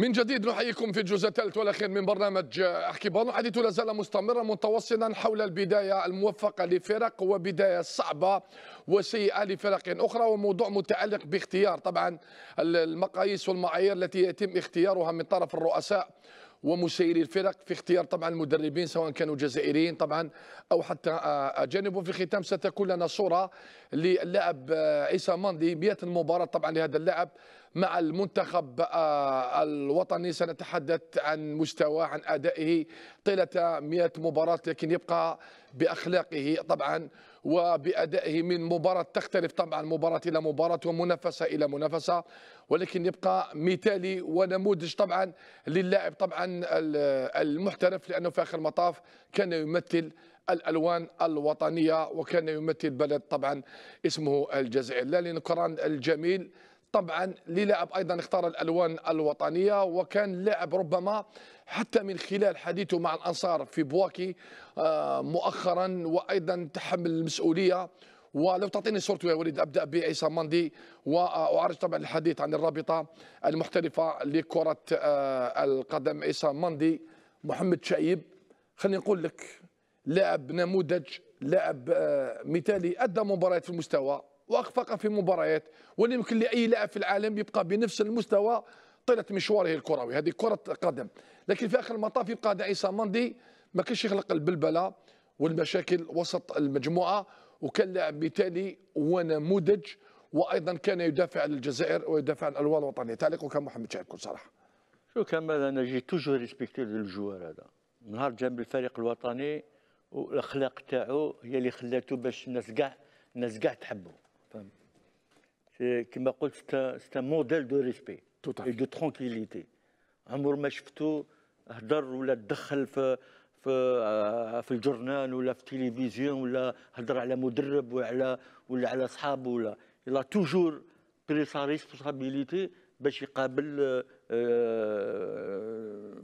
من جديد نحييكم في الجزء الثالث والاخير من برنامج احكي برضه حديث لا زال مستمرا متوصلا حول البدايه الموفقه لفرق وبدايه صعبه وسيئه لفرق اخرى وموضوع متعلق باختيار طبعا المقاييس والمعايير التي يتم اختيارها من طرف الرؤساء ومسيري الفرق في اختيار طبعا المدربين سواء كانوا جزائريين طبعا او حتى آه، اجانب وفي الختام ستكون لنا صوره للاعب آه، عيسى ماندي 100 مباراه طبعا لهذا اللاعب مع المنتخب آه، الوطني سنتحدث عن مستواه عن ادائه طيله 100 مباراه لكن يبقى باخلاقه طبعا وبأدائه من مباراة تختلف طبعا مباراة إلى مباراة ومنافسة إلى منافسة ولكن يبقى مثالي ونموذج طبعا للاعب طبعا المحترف لأنه في آخر المطاف كان يمثل الالوان الوطنيه وكان يمثل بلد طبعا اسمه الجزائر لا لنكران الجميل طبعا للاعب ايضا اختار الالوان الوطنيه وكان لاعب ربما حتى من خلال حديثه مع الانصار في بواكي آه، مؤخرا وايضا تحمل المسؤوليه ولو تعطيني صورته يا وليد ابدا بعيسى ماندي واعرج طبعا الحديث عن الرابطه المحترفه لكره آه، القدم عيسى ماندي محمد شعيب خليني نقول لك لاعب نموذج لاعب آه، مثالي ادى مباريات في المستوى واخفق في مباريات ولا يمكن لاي لاعب في العالم يبقى بنفس المستوى طيله مشواره الكروي هذه كره قدم لكن في اخر المطاف يبقى هذا عيسى ماندي ما كانش يخلق البلبله والمشاكل وسط المجموعه وكان لاعب مثالي ونموذج وايضا كان يدافع عن الجزائر ويدافع عن الالوان الوطنيه تعليقك محمد شعيب كل صراحه شو كمال انا جي توجور ريسبكتي للجوار هذا نهار جنب الفريق الوطني والاخلاق تاعو هي اللي خلاته باش الناس كاع الناس كاع تحبه كما قلت سي موديل دو ريسبي اي دو ترونكيليتي عمر ما شفتو هدر ولا تدخل في في في الجورنال ولا في التلفزيون ولا هدر على مدرب وعلى ولا على صحابه ولا لا توجور بري سا ريسبونسابيليتي باش يقابل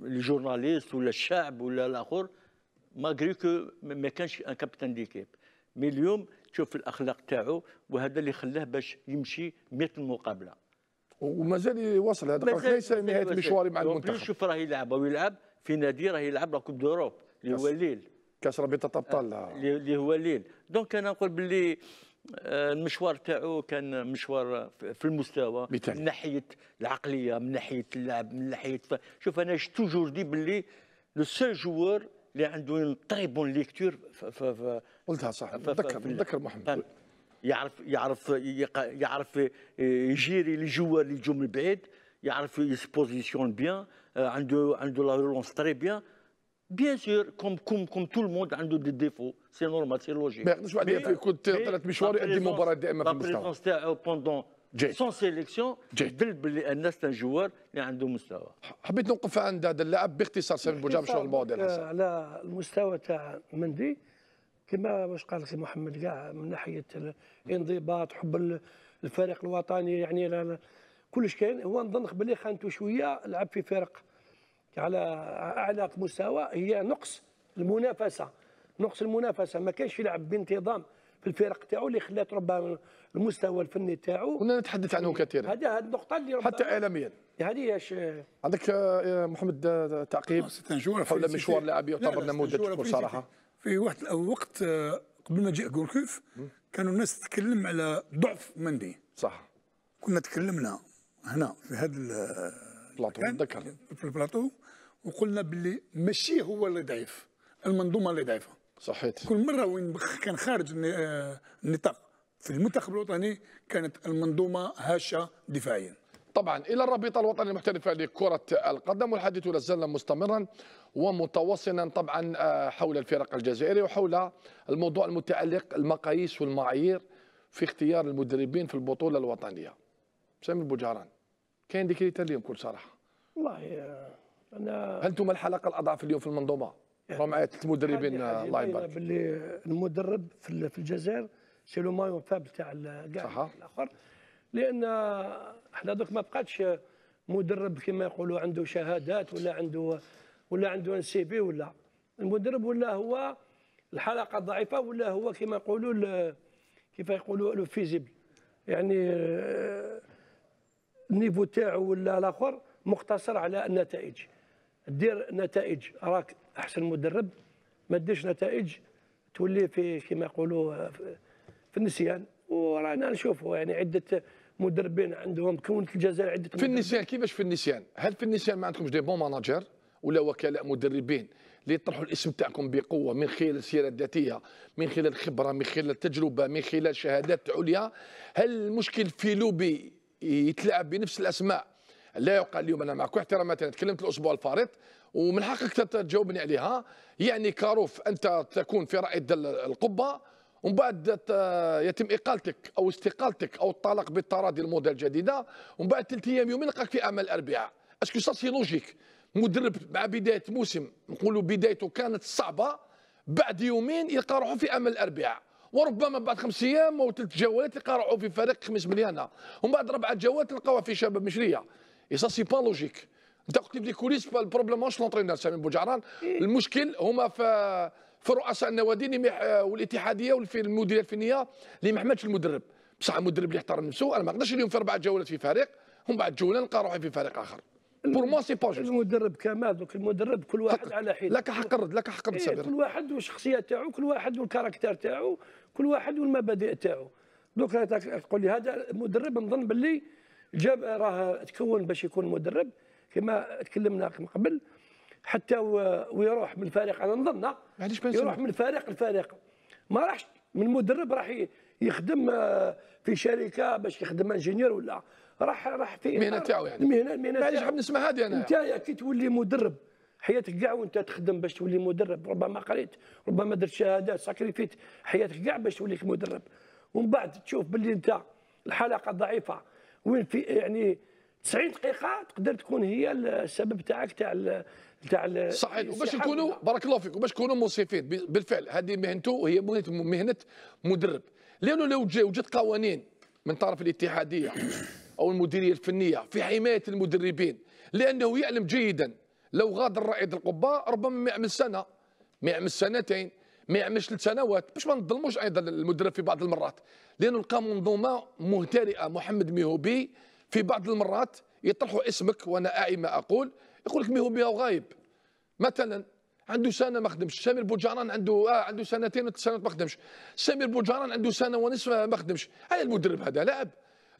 لي جورناليست ولا الشعب ولا الاخر ماغري كو ما كانش ان كابتن ديكيب مي اليوم تشوف الاخلاق تاعو وهذا اللي خلاه باش يمشي 100 مقابله ومازال يواصل هذا ليس نهايه مشواري مع المنتخب شوف راه يلعب ويلعب في نادي راه يلعب لا كوب دوروب اللي هو ليل كاس ربيطة الابطال آه، اللي هو ليل دونك انا نقول باللي آه، المشوار تاعو كان مشوار في المستوى بتالي. من ناحيه العقليه من ناحيه اللعب من ناحيه ف... شوف انا توجور دي باللي لو سول جوار اللي عنده طري بون ليكتور قلتها صح نتذكر نتذكر محمد يعرف يعرف يعرف آه، يجيري الجوار اللي يجوا من بعيد يعرف يسبوزيسيون بيان آه، عنده عنده لا رولونس تري بيان بيان سور كوم كوم كوم تو الموند عنده دي ديفو سي نورمال سي لوجيك ما يقدرش واحد يكون ثلاث مشوار يؤدي مباراه دائما في المستوى جيد سون سيليكسيون تبدل باللي الناس جوار اللي عنده مستوى حبيت نوقف عند هذا اللاعب باختصار سامي بوجاب شو المواضيع على المستوى تاع مندي كما واش قال سي محمد كاع من ناحيه الانضباط حب الفريق الوطني يعني كلش كاين هو نظن باللي خانته شويه لعب في فرق على اعلى مستوى هي نقص المنافسه نقص المنافسه ما كانش يلعب بانتظام الفرق تاعو اللي خلات ربما المستوى الفني تاعو كنا نتحدث عنه إيه، كثيرا هذه هذه النقطه اللي حتى اعلاميا هذه اش عندك آه، محمد آه، تعقيب آه، حول مشوار لاعب يعتبر نموذج بصراحه في واحد الوقت قبل ما جاء جوركوف كانوا الناس تتكلم على ضعف مندي صح كنا تكلمنا هنا في هذا البلاطو نتذكر في البلاطو وقلنا باللي ماشي هو اللي ضعيف المنظومه اللي ضعيفه صحيت كل مره وين كان خارج آه، النطاق في المنتخب الوطني كانت المنظومه هاشه دفاعيا طبعا الى الرابطه الوطنيه المحترفه لكره القدم والحديث لا زال مستمرا ومتواصلا طبعا آه، حول الفرق الجزائري وحول الموضوع المتعلق المقاييس والمعايير في اختيار المدربين في البطوله الوطنيه سامي البوجعران كاين ديكريتا اليوم بكل صراحه والله آه، انا هل انتم الحلقه الاضعف اليوم في المنظومه ومع إيه. المدربين الله يبارك باللي المدرب في الجزائر سي لو مايون فابل تاع كاع الاخر لان احنا دوك ما بقاتش مدرب كما يقولوا عنده شهادات ولا عنده ولا عنده ان سي بي ولا المدرب ولا هو الحلقه ضعيفه ولا هو كما يقولوا كيف يقولوا لو فيزيبل يعني آه، النيفو تاعو ولا الاخر مقتصر على النتائج دير نتائج راك احسن مدرب ما اديش نتائج تولي في كما يقولوا في النسيان ورانا نشوفوا يعني عده مدربين عندهم كونت الجزائر عده في النسيان كيفاش في النسيان؟ هل في النسيان ما عندكمش دي بون ماناجر ولا وكلاء مدربين اللي يطرحوا الاسم تاعكم بقوه من خلال السيره الذاتيه من خلال الخبره من خلال التجربه من خلال شهادات عليا هل المشكل في لوبي يتلعب بنفس الاسماء لا يقال اليوم انا معكم احترامات انا تكلمت الاسبوع الفارط ومن حقك تجاوبني عليها يعني كاروف انت تكون في رائد القبه ومن بعد يتم اقالتك او استقالتك او الطلاق بالتراضي الموديل الجديده ومن بعد ثلاث ايام يومين نلقاك في اعمال الاربعاء اسكو سا سي لوجيك مدرب مع بدايه موسم نقولوا بدايته كانت صعبه بعد يومين يلقى روحه في امل الاربعاء وربما بعد خمس ايام او ثلاث جولات يلقى روحه في فريق خمس مليانه ومن بعد ربعه جولات تلقاوه في شباب مشريه اي سا سي با لوجيك انت قلت لي في الكوليس البروبليم ماهوش لونترينر سامي بوجعران إيه. المشكل هما في في رؤساء النوادي والاتحاديه والمديريه الفنيه اللي ما حملتش المدرب بصح المدرب اللي احترم نفسه انا ما نقدرش اليوم في اربع جولات في فريق ومن بعد جوله نلقى روحي في فريق اخر بور مو سي با المدرب كمال دوك المدرب كل واحد حق. على حيل لك حق الرد لك حق الرد إيه كل واحد والشخصيه تاعو كل واحد والكاركتير تاعو كل واحد والمبادئ تاعو دوك تقول لي هذا المدرب نظن باللي جاب راه تكون باش يكون مدرب كما تكلمنا من قبل حتى ويروح من فريق انا نظن يروح من فريق لفريق ما راحش من مدرب راح يخدم آه، في شركه باش يخدم انجينير ولا راح راح في المهنه تاعو يعني المهنه المهنه معليش حاب نسمع هذه انا انت كي تولي مدرب حياتك كاع وانت تخدم باش تولي مدرب ربما قريت ربما درت شهادات ساكريفيت حياتك كاع باش توليك مدرب ومن بعد تشوف باللي انت الحلقه ضعيفه وين في يعني 90 دقيقه تقدر تكون هي السبب تاعك تاع تاع صحيح وباش نكونوا بارك الله فيك وباش نكونوا منصفين بالفعل هذه مهنته هي مهنه مدرب لانه لو جا وجدت قوانين من طرف الاتحاديه او المديريه الفنيه في حمايه المدربين لانه يعلم جيدا لو غادر رائد القبه ربما ما يعمل سنه ما يعمل سنتين ما يعملش ثلاث سنوات باش ما نظلموش ايضا المدرب في بعض المرات لانه لقى منظومه مهترئه محمد ميهوبي في بعض المرات يطرحوا اسمك وانا اعي ما اقول يقول لك هو بها غايب مثلا عنده سنه ما خدمش سمير بوجران عنده آه عنده سنتين وثلاث سنوات ما خدمش سمير بوجران عنده سنه ونصف ما خدمش هذا المدرب هذا لاعب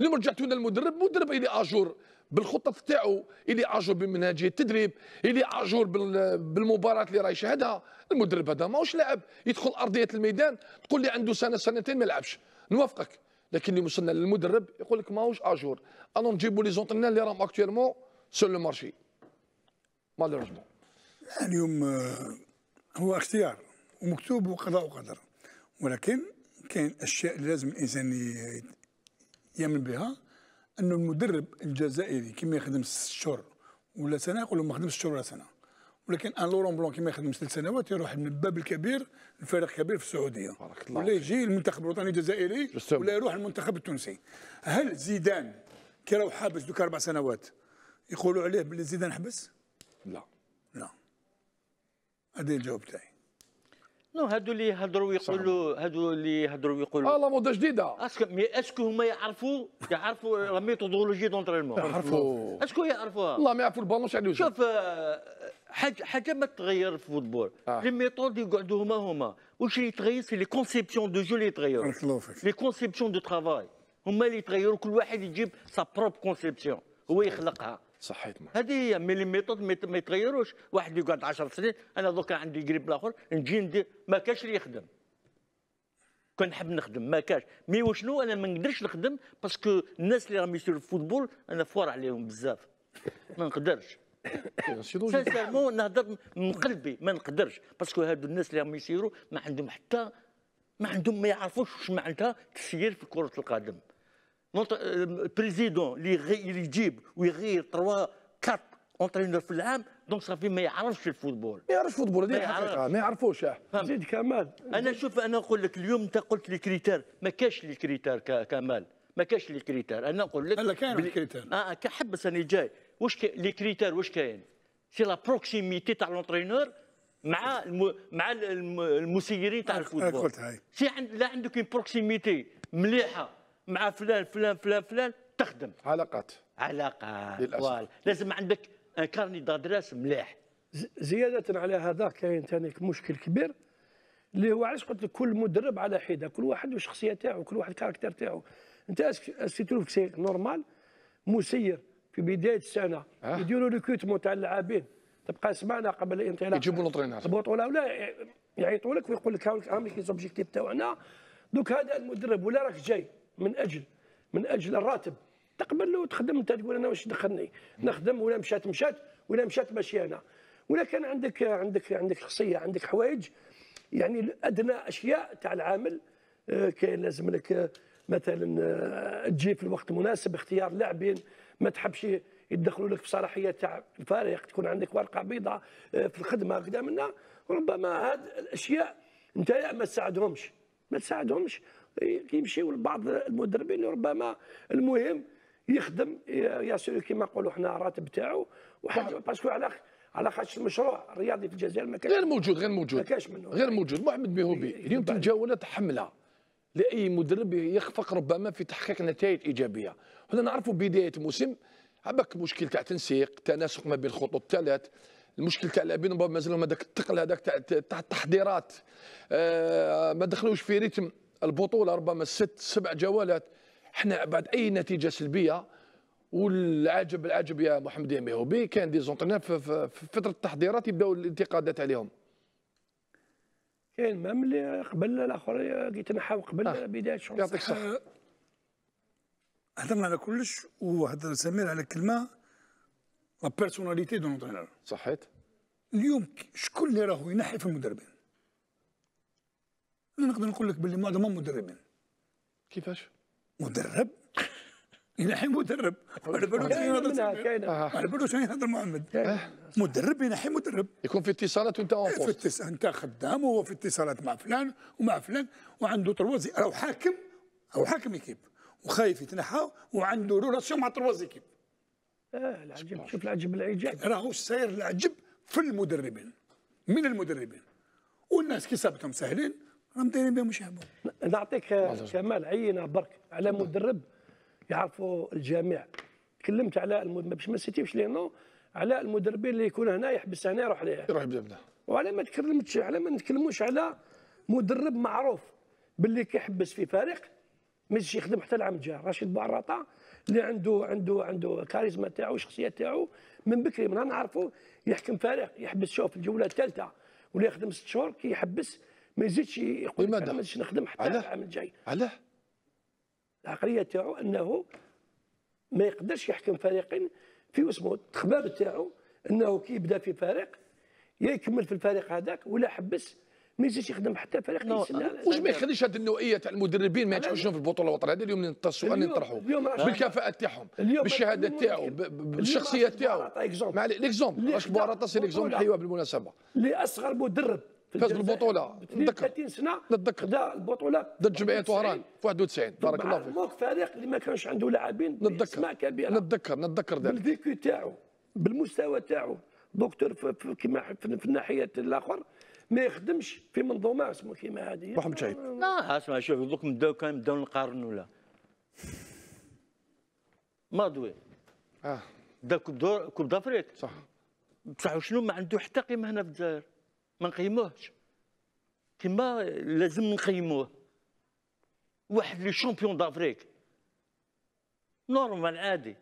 لما رجعتوا للمدرب مدرب اللي اجور بالخطط تاعو اللي اجور بمنهجيه التدريب اللي اجور بالمباراه اللي راهي شاهدها المدرب هذا ماهوش لاعب يدخل ارضيه الميدان تقول لي عنده سنه سنتين ما يلعبش نوافقك لكن اللي وصلنا للمدرب يقول لك ماهوش اجور انا نجيبوا لي زونترينور نعم، اللي راهم اكتويلمون سور لو مارشي مالوريزمون اليوم آه، هو اختيار ومكتوب وقضاء وقدر ولكن كاين اشياء لازم الانسان يامن بها انه المدرب الجزائري كيما يخدم ست شهور ولا سنه يقول له ما خدمش شهور ولا سنه ولكن ان لورون بلون كيما يخدم ست سنوات يروح من الباب الكبير لفريق كبير في السعوديه بارك الله ولا يجي المنتخب الوطني الجزائري ولا يروح المنتخب التونسي هل زيدان كي راهو حابس دوك اربع سنوات يقولوا عليه بلي زيدان حبس؟ لا لا هذا الجواب تاعي نو هادو اللي يهضروا ويقولوا هادو اللي يهضروا ويقولوا اه لا موضه جديده اسكو مي اسكو هما يعرفوا يعرفوا لا ميثودولوجي دونترينمون يعرفوا اسكو يعرفوها والله ما يعرفوا البالون شحال شوف آه، حاجه حاجه ما تغير في الفوتبول آه. لي ميثود يقعدوا هما هما واش اللي يتغير سي لي كونسيبسيون دو جو اللي يتغيروا لي كونسيبسيون دو ترافاي هما اللي يتغيروا كل واحد يجيب سا بروب كونسيبسيون هو يخلقها صحيت هذه هي مي لي ميثود ما يتغيروش واحد يقعد 10 سنين انا دوكا عندي قريب الاخر نجي ندير ما كاش اللي يخدم كان نحب نخدم ما كاش مي وشنو انا ما نقدرش نخدم باسكو الناس اللي راهم في الفوتبول انا فوار عليهم بزاف ما نقدرش سانسيرمون نهضر من قلبي ما نقدرش باسكو هادو الناس اللي راهم يسيروا ما عندهم حتى ما عندهم ما يعرفوش واش معناتها تسير في كره القدم بريزيدون اللي يجيب ويغير تروا كات اونترينور في العام دونك صافي ما يعرفش الفوتبول ما يعرفش الفوتبول هذه الحقيقه ما يعرفوش زيد كمال انا شوف انا نقول لك اليوم انت قلت لي كريتير ما كاش لي كريتير كمال ما كاش لي كريتير انا نقول لك لا كاين لي كريتير اه كحبس انا جاي واش لي كريتير واش كاين سي لا بروكسيميتي تاع لونترينور مع الم... مع المسيرين تاع الفوتبول سي عند... لا عندك اون بروكسيميتي مليحه مع فلان فلان فلان فلان تخدم علاقات علاقات للاسف لازم عندك ان كارني دادراس مليح زياده على هذا كاين ثاني مشكل كبير اللي هو علاش قلت لك كل مدرب على حده كل واحد والشخصيه تاعو كل واحد الكاركتر تاعو انت اسكي سي نورمال مسير في بدايه السنه أه؟ يديروا ريكروتمون تاع اللاعبين تبقى سمعنا قبل الانطلاق يجيبوا لونترينور البطوله ولا يعيطوا لك ويقول لك هاوليك هاوليك زوبجيكتيف تاعنا دوك هذا المدرب ولا راك جاي من اجل من اجل الراتب تقبل له وتخدم انت تقول انا واش دخلني نخدم ولا مشات مشات ولا مشات ماشي انا ولا كان عندك عندك عندك خصيه عندك حوايج يعني ادنى اشياء تاع العامل آه، كاين لازم لك آه، مثلا آه، تجي في الوقت المناسب اختيار لاعبين ما تحبش يدخلوا لك في صلاحيه تاع الفريق تكون عندك ورقه بيضاء آه، في الخدمه كذا منا ربما هاد الاشياء انت ما تساعدهمش ما تساعدهمش يمشيوا لبعض المدربين ربما المهم يخدم ياسر كيما نقولوا حنا الراتب تاعو نعم. باسكو على على خاطر المشروع الرياضي في الجزائر ما كانش غير موجود غير موجود ما كانش منه غير موجود محمد بيهوبي إيه، اليوم تلقاو ولا لاي مدرب يخفق ربما في تحقيق نتائج ايجابيه هنا نعرفوا بدايه موسم عبك مشكل تاع تنسيق تناسق ما بين الخطوط الثلاث المشكل تاع اللاعبين ربما ما هذاك الثقل هذاك تاع التحضيرات آه، ما دخلوش في ريتم البطوله ربما ست سبع جولات احنا بعد اي نتيجه سلبيه والعجب العجب يا محمد يميهوبي كان دي زونترينير في فتره التحضيرات يبداو الانتقادات عليهم كاين مام اللي قبل الاخر كيتنحاو قبل بدايه الشهر يعطيك الصحه هضرنا على كلش وهضر سمير على كلمه لا بيرسوناليتي دو نونترينور صحيت اليوم شكون اللي راهو ينحي في المدربين انا نقدر نقول لك باللي معظمهم مدربين كيفاش مدرب الى حين مدرب 24 يهضر محمد مدرب الى حين مدرب يكون في اتصالات وانت اون في انت خدام وهو في اتصالات مع فلان ومع فلان وعنده تروازي او حاكم او حاكم ايكيب وخايف يتنحى وعنده رولاسيون مع تروازي كيب اه العجب شوف العجب العجاب راهو ساير العجب في المدربين من المدربين والناس كي صابتهم ساهلين راهم دايرين بهم يشعبوا نعطيك كمال عينه برك على مدرب يعرفوا الجميع تكلمت على باش ما نسيتيوش لي على المدربين اللي يكون هنا يحبس هنا يروح ليه يروح يبدا وعلى ما تكلمتش على ما نتكلموش على مدرب معروف باللي كيحبس في فريق مش يخدم حتى العام الجاي رشيد بعراطه اللي عنده عنده عنده كاريزما تاعو الشخصيه تاعو من بكري من نعرفوا يحكم فريق يحبس شوف الجوله الثالثه ولا يخدم ست شهور كيحبس ما يزيدش يقول لماذا؟ ما نخدم حتى العام الجاي علاه العقليه تاعو انه ما يقدرش يحكم فريقين في اسمه التخباب تاعو انه كي يبدا في فريق يا يكمل في الفريق هذاك ولا حبس ما يجيش يخدم حتى فريق واش ما يخليش هذه النوعيه تاع المدربين ما ينجحوش في البطوله الوطنيه هذا اليوم السؤال اللي نطرحه بالكفاءه تاعهم بالشهاده تاعو بالشخصيه تاعو مع ليكزومبل واش بوراطه سي ليكزومبل حيوه بالمناسبه لاصغر مدرب فاز بالبطوله نتذكر 30 سنه نتذكر دا البطوله ضد جمعيه وهران في 91 بارك الله فيك موك فريق اللي ما كانش عنده لاعبين نتذكر كبيره نتذكر نتذكر ذلك بالفيكو تاعو بالمستوى تاعو دكتور كما في الناحيه الاخر ما يخدمش في منظومه اسمه كيما هذه محمد شهيد لا اسمع شوف دوك نبداو كان نبداو نقارنوا لا ماضوي اه دا كوب دور كوب دافريك صح بصح شنو ما عنده حتى قيمه هنا في الجزائر ما نقيموهش كما لازم نقيموه واحد لي شامبيون دافريك نورمال عادي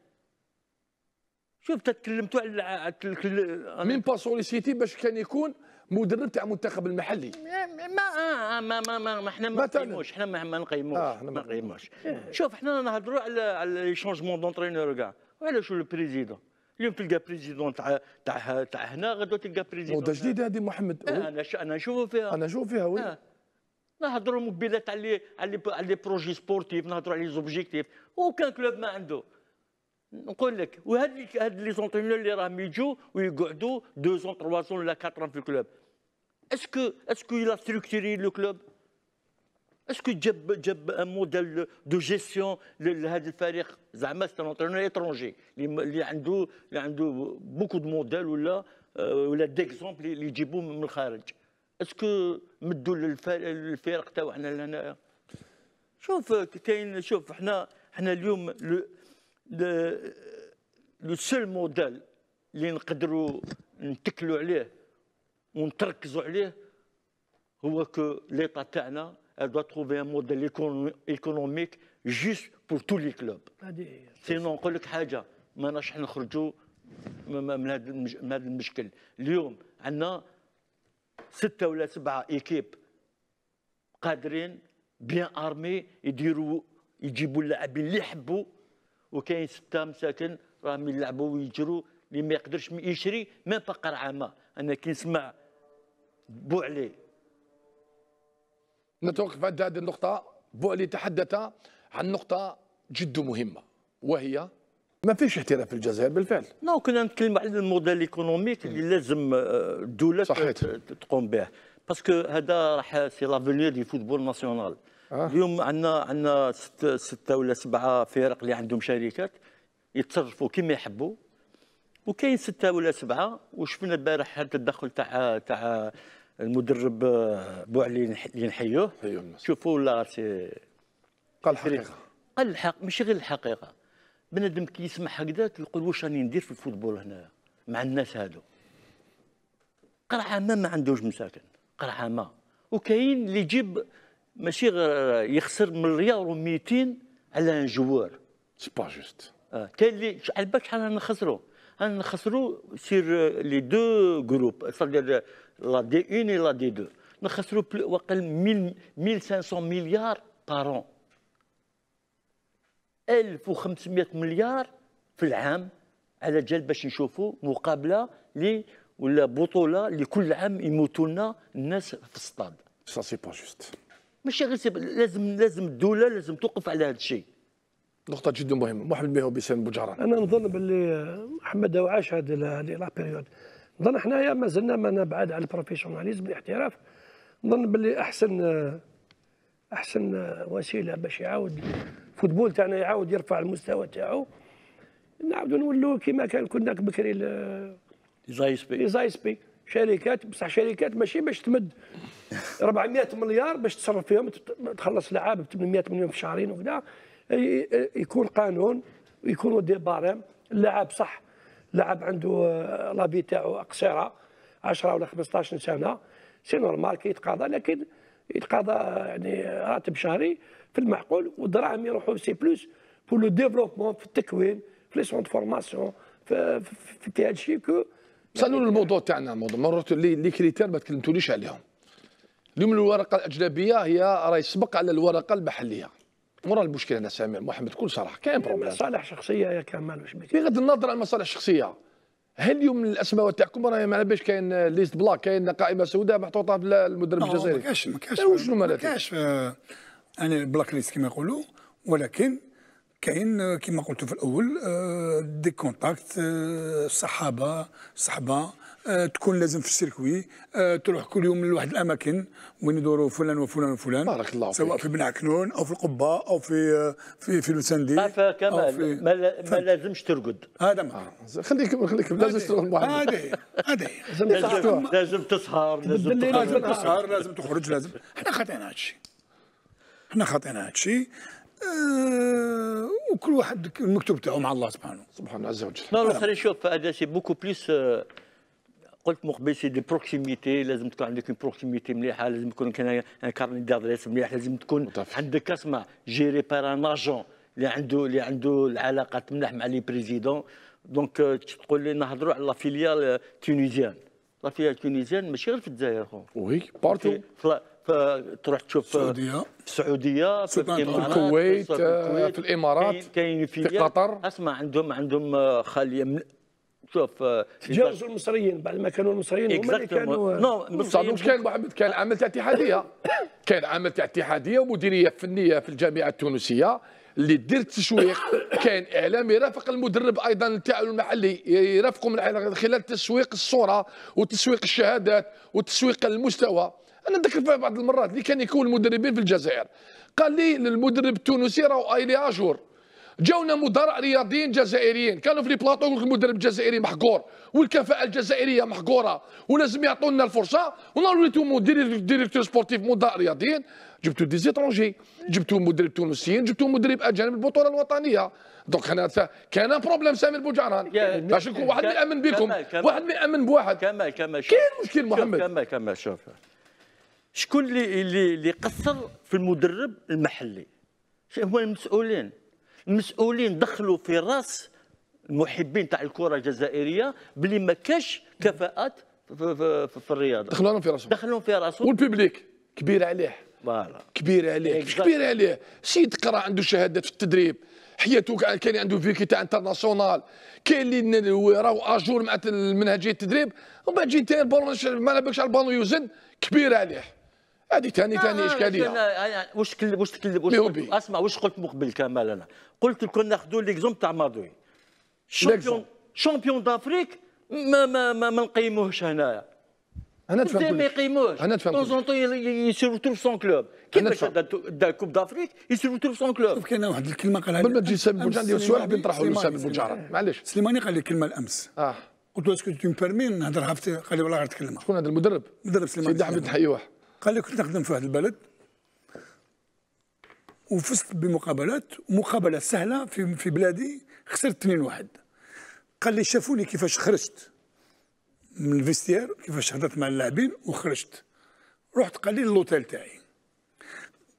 شوف تكلمتوا على مين با سوليسيتي باش كان يكون مدرب تاع المنتخب المحلي ما آه ما ما ما, ما احنا ما نقيموش احنا ما نقيموش آه ما نقيموش شوف احنا نهضروا على على لي شونجمون دونترينور كاع وعلى شو البريزيدون اليوم تلقى بريزيدون تاع تاع تاع هنا غدا تلقى بريزيدون موضه جديده هذه محمد آه انا ش... انا نشوف فيها انا نشوف فيها وي آه. نهضروا مقبلات على على على بروجي سبورتيف نهضروا على لي زوبجيكتيف وكان كلوب ما عنده نقول لك وهاد هاد لي زونترينور اللي راهم يجوا ويقعدوا دو زون ولا كاتران في الكلوب اسكو اسكو يلا ستركتوري لو كلوب اسكو جاب جاب ان موديل دو جيستيون لهذا الفريق زعما سي ان ايترونجي اللي عنده اللي عنده بوكو دو موديل ولا ولا ديكزومبل اللي يجيبوه من الخارج اسكو مدوا للفرق تاعو حنا لهنايا شوف كاين شوف حنا حنا اليوم لو سول موديل اللي نقدروا نتكلوا عليه ونتركزوا عليه هو كو ليطا تاعنا elle doit trouver un modèle économique juste pour tous les clubs. سينو نقول لك حاجه ما راش نخرجوا من هذا المشكل اليوم عندنا سته ولا سبعه ايكيب قادرين بيان ارمي يديروا يجيبوا اللاعبين اللي يحبوا وكاين سته مساكن راهم يلعبوا ويجروا اللي ما يقدرش يشري ما فقر قرعه انا كي نسمع بوعلي نتوقف عند هذه النقطة بوعلي تحدث عن نقطة جد مهمة وهي ما فيش احتراف في الجزائر بالفعل نو نعم، كنا نتكلم على الموديل ايكونوميك اللي لازم آه، الدولة تقوم به باسكو هذا راح سي لافونيو دي فوتبول ناسيونال آه. اليوم عندنا عندنا ستة, ستة ولا سبعة فرق اللي عندهم شركات يتصرفوا كما يحبوا وكاين ستة ولا سبعة وشفنا البارح هذا التدخل تاع تاع المدرب آه، بوعلي اللي نحيوه أيوة، شوفوا لا سي قال الحقيقه قال الحق ماشي غير الحقيقه بنادم كيسمع هكذا تقول واش راني ندير في الفوتبول هنا مع الناس هادو قرعه ما ما عندوش مساكن قرعه ما وكاين اللي يجيب ماشي غير يخسر مليار و200 على ان جوار سي با جوست آه. كاين اللي على بالك شحال نخسروا نخسروا سير آه، لي دو جروب صدر لا دي 1 لا دي دو 2 بل واقل 1500 مليار بارون 1500 مليار في العام على جال باش نشوفوا مقابله لي ولا بطوله اللي كل عام يموتوا لنا الناس في الصطاد سا سي با جوست ماشي غير لازم لازم الدوله لازم توقف على هذا الشيء نقطة جدا مهمة، محمد بها وبسام بوجعران. أنا نظن باللي محمد عاش هذه لا بيريود. نظن حنايا مازلنا ما نبعد على البروفيسيوناليزم الاحتراف نظن باللي احسن احسن وسيله باش يعاود الفوتبول تاعنا يعاود يرفع المستوى تاعو نعاودوا نولوا كما كان كنا بكري زايس بي زايس بي شركات بصح شركات ماشي باش تمد 400 مليار باش تصرف فيهم تخلص لعاب ب 800 مليون في شهرين وكذا يكون قانون ويكونوا دي بارام اللاعب صح لاعب عنده آه، لابي تاعو قصيره 10 ولا 15 سنه سي نورمال كيتقاضى لكن يتقاضى يعني راتب شهري في المعقول والدراهم يروحوا سي بلوس بور لو ديفلوبمون في التكوين في لي سونت فورماسيون في, في, هذا الشيء كو وصلوا الموضوع للموضوع تاعنا الموضوع مرات لي لي كريتير ما تكلمتوليش عليهم اليوم الورقه الاجنبيه هي راهي سبق على الورقه المحليه ورا المشكله انا سامع محمد كل صراحه كاين بروبليم إيه، مصالح شخصيه يا كمال واش بك بغض النظر عن المصالح الشخصيه هل اليوم الاسماء تاعكم راهي ما على باش كاين ليست بلاك كاين قائمه سوداء محطوطه بالمدرب الجزائري ما كاش ما كاش إيه، شنو ما كاش يعني بلاك ليست كما يقولوا ولكن كاين كما قلت في الاول دي آه، كونتاكت آه، صحابه صحبه آه، تكون لازم في السيركوي آه، تروح كل يوم لواحد الاماكن وين يدوروا فلان وفلان وفلان بارك الله سواء في بن عكنون او في القبه او في آه، في في المسندي فكمال ما, لازمش ترقد هذا ما خليك خليك لازم تروح محمد هذه هذه لازم لازم تسهر لازم تسهر لازم تخرج لازم حنا خاطئين هذا الشيء حنا خاطئين هذا الشيء وكل واحد المكتوب تاعو مع الله سبحانه سبحانه عز وجل. Non, on serait chaud, c'est beaucoup plus euh, قلت مقبل سي دي بروكسيميتي لازم تكون عندك اون بروكسيميتي مليحه لازم يكون كان ان كارني دادريس مليح لازم تكون عندك اسمع جيري بار ان اجون اللي عنده اللي عنده العلاقات مليح مع لي بريزيدون دونك euh, تقول لي نهضروا على فيليال تونيزيان لا فيليال تونيزيان ماشي غير في الجزائر خو وي بارتو تروح تشوف السعوديه آه، في السعوديه في في الكويت في الامارات كاين في قطر اسمع عندهم عندهم آه، خاليه شوف تجاوزوا آه، المصريين بعد ما كانوا المصريين اللي كانوا آه، نو مش كان محمد كان عمل تاع اتحاديه كان عمل تاع اتحاديه ومديريه فنيه في الجامعه التونسيه اللي دير التسويق كان اعلام يرافق المدرب ايضا تاعو المحلي يرافقه من خلال تسويق الصوره وتسويق الشهادات وتسويق المستوى انا نذكر في بعض المرات اللي كان يكون المدربين في الجزائر قال لي للمدرب التونسي راهو ايلي اجور جاونا مدراء رياضيين جزائريين كانوا في لي بلاطو يقول المدرب الجزائري محقور والكفاءه الجزائريه محقوره ولازم يعطونا الفرصه وانا وليتو ديريكتور سبورتيف مدراء رياضيين جبتوا دي زيترونجي جبتوا مدرب تونسيين جبتوا مدرب اجانب البطوله الوطنيه دونك انا كان بروبليم سامي البوجعران باش نكون واحد اللي يامن بكم واحد اللي يامن بواحد كمال كمال كاين مشكل محمد كمال كمال شوف شكون اللي اللي قصر في المدرب المحلي هو المسؤولين المسؤولين دخلوا في راس المحبين تاع الكره الجزائريه بلي ما كاش كفاءات في, في, في, في الرياضه دخلوا في راسهم دخلوا في راسهم والبيبليك كبير عليه فوالا كبير عليه كبير عليه سيد قرا عنده شهادات في التدريب حياته كاين عنده فيكي تاع انترناسيونال كاين اللي راهو اجور مع منهجيه التدريب ومن بعد جيت انت ما بالكش على البانو يوزن كبير عليه هذه ثاني ثاني اشكاليه انا يعني واش كل واش كل واش اسمع واش قلت مقبل كمال انا قلت لكم ناخذوا ليكزوم تاع مادوي شامبيون شامبيون دافريك ما ما ما, ما نقيموهش هنايا انا تفهم ما يقيموش انا تفهم طون طون يسيرو يتروف سون كلوب كيفاش دا الكوب دافريك يسيرو يتروف سون كلوب شوف كاين واحد الكلمه قالها قبل ما تجي سامي بوجعان ندير السؤال نطرحوا له سامي بوجعان معليش سليماني قال لي كلمه الامس اه قلت له اسكو تو بيرمي نهضرها قال لي والله غير تكلمها شكون هذا المدرب؟ مدرب سليماني سيدي حميد الحيوح قال لي كنت نخدم في واحد البلد وفزت بمقابلات مقابله سهله في في بلادي خسرت 2 واحد قال لي شافوني كيفاش خرجت من الفيستير كيفاش هضرت مع اللاعبين وخرجت رحت قال لي للوتيل تاعي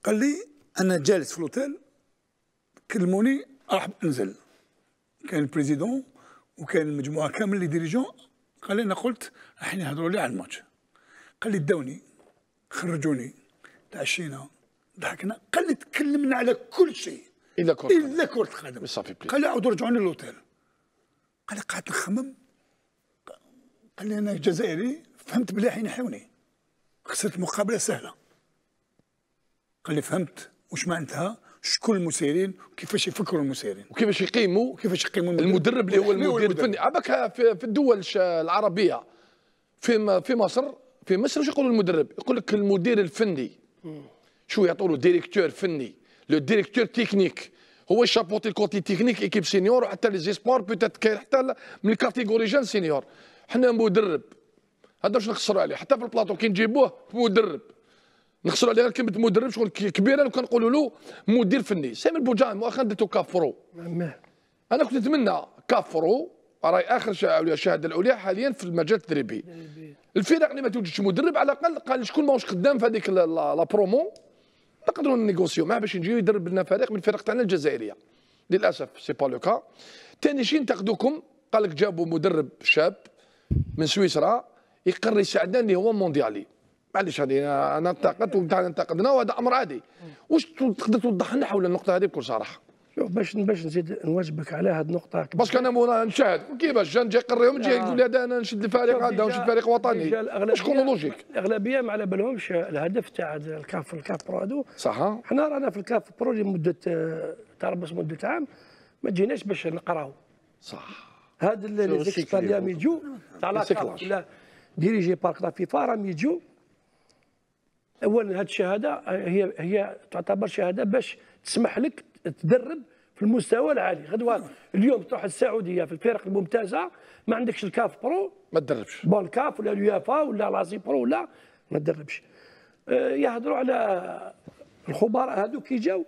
قال لي انا جالس في الوتيل كلموني راح انزل كان البريزيدون وكان المجموعه كامل لي ديريجون قال لي انا قلت راح يهضروا لي على الماتش قال لي داوني خرجوني تعشينا ضحكنا قال لي تكلمنا على كل شيء الا كره الا كره القدم قال لي عاودوا رجعوني للوتيل قال لي قعدت نخمم قال لي انا جزائري فهمت بلي حين يحيوني خسرت مقابله سهله قال لي فهمت واش معناتها شكون المسيرين وكيفاش يفكروا المسيرين وكيفاش يقيموا وكيفاش يقيموا المدرب اللي هو المدير الفني عباك في الدول العربيه في في مصر في مصر واش يقولوا المدرب يقول لك المدير الفني شو يعطوا له ديريكتور فني لو ديريكتور تكنيك هو شابوتي الكوتي تكنيك ايكيب سينيور وحتى لي زيسبور بوتيت كاين حتى من الكاتيجوري جان سينيور حنا مدرب هذا واش نخسروا عليه حتى في البلاطو كي نجيبوه مدرب نخسروا عليه غير كلمه مدرب شغل كبيره لو كنقولوا له مدير فني سامي البوجان مؤخرا درتو كافرو نعم. انا كنت نتمنى كافرو راي اخر شاهد الاولياء حاليا في المجال التدريبي الفرق اللي ما توجدش مدرب على الاقل قال شكون ماهوش قدام في هذيك لا برومو نقدروا نيغوسيو معاه باش نجيو يدرب لنا فريق من الفرق تاعنا الجزائريه للاسف سي با لو كا ثاني شيء نتقدوكم قال لك جابوا مدرب شاب من سويسرا يقر يساعدنا اللي هو مونديالي معليش هذه انا انتقدت وانتقدنا انتقدنا وهذا امر عادي واش تقدر توضح لنا حول النقطه هذه بكل صراحه شوف باش باش نزيد نواجبك على هذه النقطه باش انا نشاهد كيفاش جا نجي نقريهم نجي يقول هذا انا نشد الفريق هذا ونشد الفريق وطني شكون لوجيك الاغلبيه ما على بالهمش الهدف تاع الكاف الكاف برو هذو صح حنا رانا في الكاف برو لمده آه، تربص مده عام ما جيناش باش نقراو صح هاد لي زيكسبير اللي راهم تاع لاكارت ديريجي بارك لافيفا راهم يجو اولا هاد الشهاده هي هي تعتبر شهاده باش تسمح لك تدرب في المستوى العالي غدوه اليوم تروح السعوديه في الفرق الممتازه ما عندكش الكاف برو ما تدربش بون كاف ولا اليافا ولا لازي برو ولا ما تدربش آه، يهضروا على الخبراء هذو كي جاو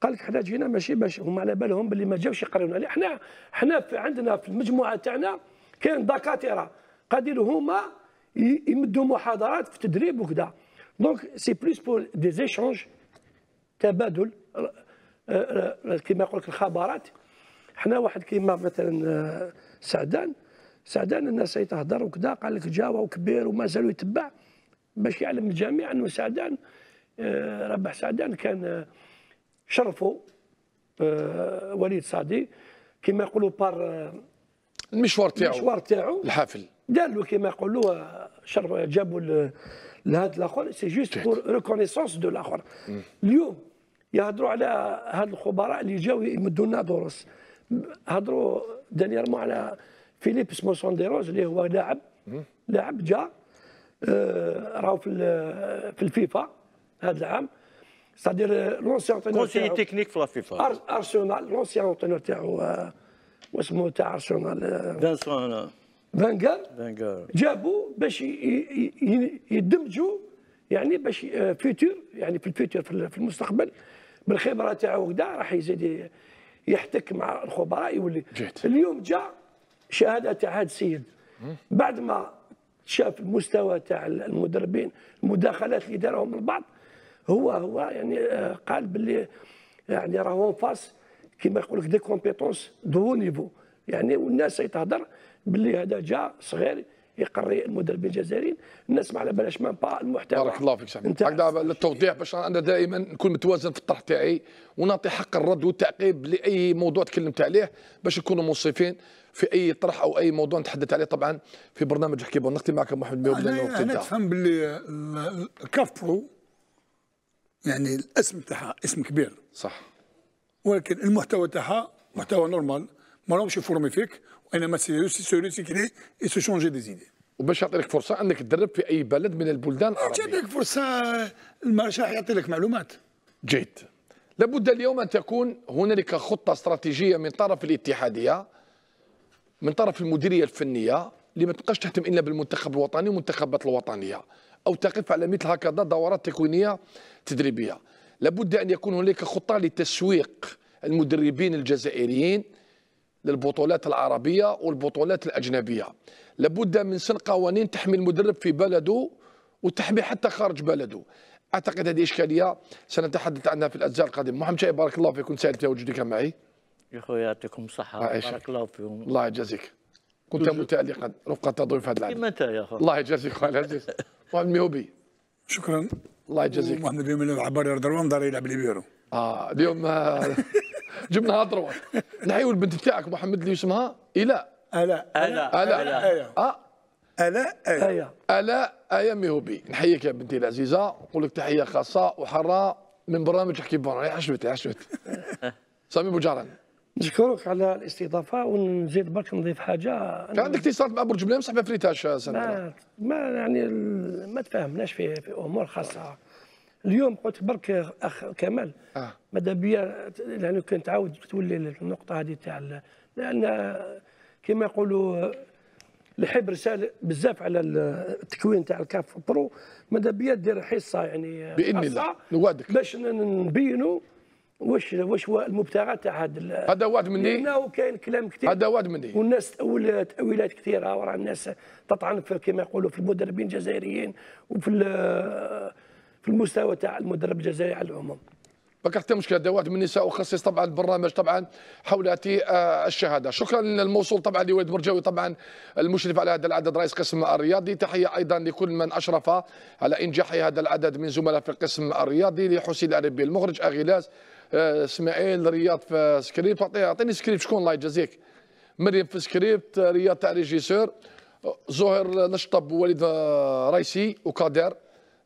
قال لك حنا جينا ماشي باش هما على بالهم باللي ما جاوش يقريونا لا حنا حنا عندنا في المجموعه تاعنا كاين دكاتره قادر هما يمدوا محاضرات في تدريب وكذا دونك سي بلوس بور دي زيشونج تبادل آه، آه، كما يقول لك الخبرات حنا واحد كيما مثلا آه، سعدان سعدان الناس تهضر وكذا قال لك جاوا وكبير ومازالوا يتبع باش يعلم الجميع انه سعدان ربح سعدان كان شرفه وليد صادي كما يقولوا بار المشوار تاعو المشوار تاعو الحافل له كما يقولوا شرف جابوا لهذا الاخر سي جوست بور ريكونيسونس دو الاخر اليوم يهضروا على هاد الخبراء اللي جاو يمدوا لنا دروس هضروا دانييرمون على فيليب اسمه سونديروز اللي هو لاعب لاعب جا آه راهو في في الفيفا هذا العام سادير لونسيان كونسيي تكنيك في الفيفا ارسنال لونسيان اونتينور تاعو آه، واسمه تاع ارسنال آه. فانسون آه. فانغال فانغار جابو باش يدمجوا يعني باش فيتور يعني في الفيتور في المستقبل بالخبره تاعو كذا راح يزيد يحتك مع الخبراء يولي اليوم جاء شهاده تاع هذا السيد بعد ما شاف المستوى تاع المدربين المداخلات اللي دارهم البعض هو هو يعني آه، قال باللي يعني راهو فاس كما يقول لك دي كومبيتونس دو نيفو يعني والناس تهضر باللي هذا جا صغير يقري المدرب الجزائري الناس ما على بلاش ما با المحتوى بارك الله فيك سامي هكذا للتوضيح باش انا دائما نكون متوازن في الطرح تاعي ونعطي حق الرد والتعقيب لاي موضوع تكلمت عليه باش نكونوا منصفين في اي طرح او اي موضوع نتحدث عليه طبعا في برنامج حكي بون نختم معك محمد ميوب انا تفهم باللي الكاف برو يعني الاسم تاعها اسم كبير صح ولكن المحتوى تاعها محتوى نورمال ما راهمش يفورمي فيك وانما سي سي شونجي دي زيدي وباش يعطي لك فرصه انك تدرب في اي بلد من البلدان العربيه يعطي لك فرصه المرشح يعطي لك معلومات جيد لابد اليوم ان تكون هنالك خطه استراتيجيه من طرف الاتحاديه من طرف المديريه الفنيه اللي ما تبقاش تهتم الا بالمنتخب الوطني والمنتخبات الوطنيه او تقف على مثل هكذا دورات تكوينيه تدريبيه لابد ان يكون هنالك خطه لتسويق المدربين الجزائريين للبطولات العربية والبطولات الأجنبية لابد من سن قوانين تحمي المدرب في بلده وتحمي حتى خارج بلده أعتقد هذه إشكالية سنتحدث عنها في الأجزاء القادمة محمد شاي بارك الله فيكم سعيد في وجودك معي يا خويا يعطيكم الصحة بارك الله فيكم الله يجازيك كنت متألقا رفقة ضيوف هذا العام إيه، متى يا خويا الله يجازيك خويا العزيز محمد ميوبي شكرا الله يجازيك محمد اليوم يلعب عباري دروان دار يلعب ليبيرو اه اليوم آه، جبناها تروا نحيو البنت نتاعك محمد اللي اسمها الاء الاء الاء الاء الا الاء ايا الاء ايا ميهوبي نحييك يا بنتي العزيزه نقول لك تحيه خاصه وحاره من برنامج حكي برا يا إيه، حشوتي حشوتي سامي بوجاران نشكرك على الاستضافه ونزيد برك نضيف حاجه كان عندك اتصالات مع برج بلا صح ما فريتهاش ما, ما يعني ما تفاهمناش في امور خاصه اليوم قلت برك اخ كمال آه. ماذا بيا لانه كان تعاود تولي النقطه هذه تاع لان كما يقولوا الحب رساله بزاف على التكوين تاع الكاف برو ماذا بيا دير حصه يعني باذن الله نوادك باش نبينوا واش واش هو المبتغى تاع هذا هذا واد مني لانه كاين كلام كثير هذا واد مني والناس تاول تاويلات كثيره وراه الناس تطعن في كما يقولوا في المدربين الجزائريين وفي في المستوى تاع المدرب الجزائري على العموم ذكرت مشكله دوات من النساء اخصص طبعا البرنامج طبعا حول آه، الشهاده شكرا الموصول طبعا لوليد برجاوي طبعا المشرف على هذا العدد رئيس قسم الرياضي تحيه ايضا لكل من اشرف على انجاح هذا العدد من زملاء في القسم الرياضي لحسين العربي المخرج اغيلاس آه، اسماعيل رياض في سكريبت اعطيني سكريبت شكون الله يجازيك مريم في سكريبت رياض تاع ريجيسور آه، زهير نشطب وليد ريسي وكادر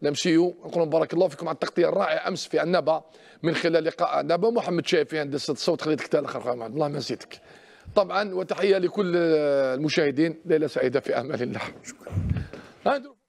نمشيو نقولوا بارك الله فيكم على التغطيه الرائعه امس في النبا من خلال لقاء النبا محمد شافي يعني هندسه الصوت خليتك تالاخر الله ما نسيتك طبعا وتحيه لكل المشاهدين ليله سعيده في امان الله شكرا